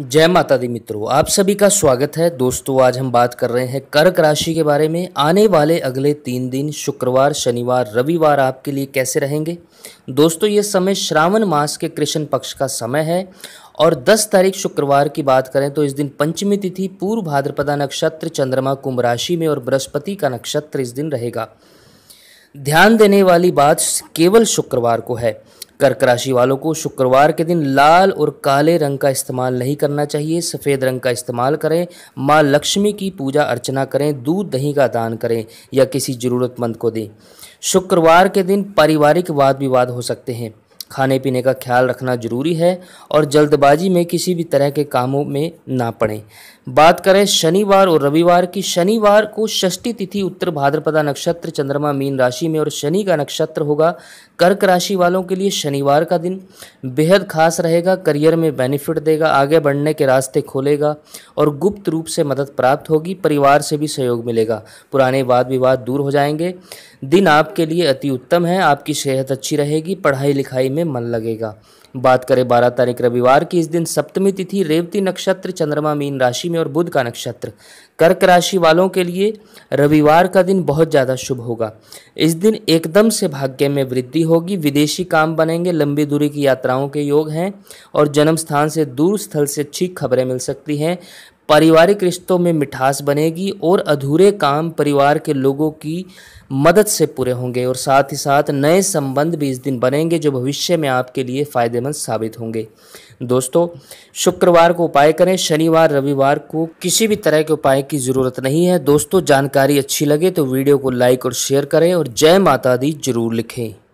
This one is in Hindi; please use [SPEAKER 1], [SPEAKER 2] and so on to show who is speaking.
[SPEAKER 1] जय माता दी मित्रों आप सभी का स्वागत है दोस्तों आज हम बात कर रहे हैं कर्क राशि के बारे में आने वाले अगले तीन दिन शुक्रवार शनिवार रविवार आपके लिए कैसे रहेंगे दोस्तों ये समय श्रावण मास के कृष्ण पक्ष का समय है और 10 तारीख शुक्रवार की बात करें तो इस दिन पंचमी तिथि पूर्व भाद्रपदा नक्षत्र चंद्रमा कुंभ राशि में और बृहस्पति का नक्षत्र इस दिन रहेगा ध्यान देने वाली बात केवल शुक्रवार को है कर्क राशि वालों को शुक्रवार के दिन लाल और काले रंग का इस्तेमाल नहीं करना चाहिए सफ़ेद रंग का इस्तेमाल करें माँ लक्ष्मी की पूजा अर्चना करें दूध दही का दान करें या किसी ज़रूरतमंद को दें शुक्रवार के दिन पारिवारिक वाद विवाद हो सकते हैं खाने पीने का ख्याल रखना ज़रूरी है और जल्दबाजी में किसी भी तरह के कामों में ना पड़ें बात करें शनिवार और रविवार की शनिवार को षष्ठी तिथि उत्तर भाद्रपदा नक्षत्र चंद्रमा मीन राशि में और शनि का नक्षत्र होगा कर्क राशि वालों के लिए शनिवार का दिन बेहद खास रहेगा करियर में बेनिफिट देगा आगे बढ़ने के रास्ते खोलेगा और गुप्त रूप से मदद प्राप्त होगी परिवार से भी सहयोग मिलेगा पुराने वाद विवाद दूर हो जाएंगे दिन आपके लिए अति उत्तम है आपकी सेहत अच्छी रहेगी पढ़ाई लिखाई में मन लगेगा बात करें बारह तारीख रविवार की इस दिन सप्तमी तिथि रेवती नक्षत्र चंद्रमा मीन राशि में और बुध का नक्षत्र कर्क राशि वालों के लिए रविवार का दिन बहुत ज़्यादा शुभ होगा इस दिन एकदम से भाग्य में वृद्धि होगी विदेशी काम बनेंगे लंबी दूरी की यात्राओं के योग हैं और जन्म स्थान से दूर स्थल से अच्छी खबरें मिल सकती हैं पारिवारिक रिश्तों में मिठास बनेगी और अधूरे काम परिवार के लोगों की मदद से पूरे होंगे और साथ ही साथ नए संबंध भी इस दिन बनेंगे जो भविष्य में आपके लिए फ़ायदेमंद साबित होंगे दोस्तों शुक्रवार को उपाय करें शनिवार रविवार को किसी भी तरह के उपाय की ज़रूरत नहीं है दोस्तों जानकारी अच्छी लगे तो वीडियो को लाइक और शेयर करें और जय माता दी जरूर लिखें